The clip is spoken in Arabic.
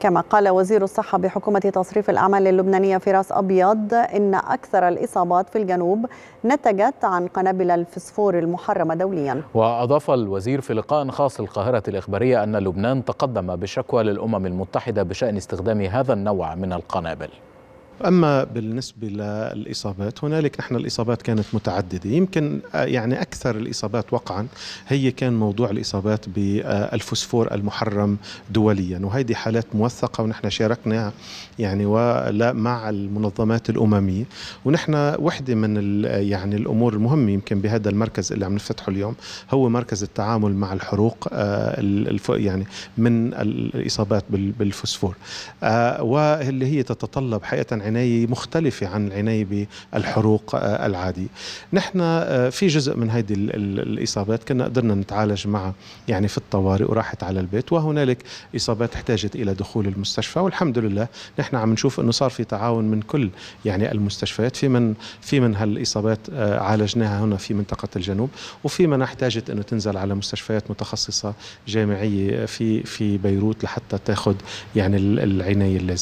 كما قال وزير الصحة بحكومة تصريف الأعمال اللبنانية فراس أبيض إن أكثر الإصابات في الجنوب نتجت عن قنابل الفسفور المحرمة دوليا وأضاف الوزير في لقاء خاص القاهرة الإخبارية أن لبنان تقدم بشكوى للأمم المتحدة بشأن استخدام هذا النوع من القنابل اما بالنسبه للاصابات هنالك نحن الاصابات كانت متعدده يمكن آه، يعني اكثر الاصابات وقعا هي كان موضوع الاصابات بالفوسفور المحرم دوليا وهيدي حالات موثقه ونحن شاركناها يعني ولا مع المنظمات الامميه ونحن وحده من يعني الامور المهمه يمكن بهذا المركز اللي عم نفتحه اليوم هو مركز التعامل مع الحروق آه، يعني من الاصابات بالفوسفور آه، واللي هي تتطلب حقيقه عناية مختلفة عن العناية بالحروق آه، العادية نحن آه، في جزء من هذه الإصابات كنا قدرنا نتعالج معها يعني في الطوارئ وراحت على البيت وهنالك إصابات احتاجت إلى دخول المستشفى والحمد لله نحن عم نشوف أنه صار في تعاون من كل يعني المستشفيات في من في من هالإصابات آه، عالجناها هنا في منطقة الجنوب وفي من احتاجت أنه تنزل على مستشفيات متخصصة جامعية في في بيروت لحتى تاخذ يعني العناية اللازمة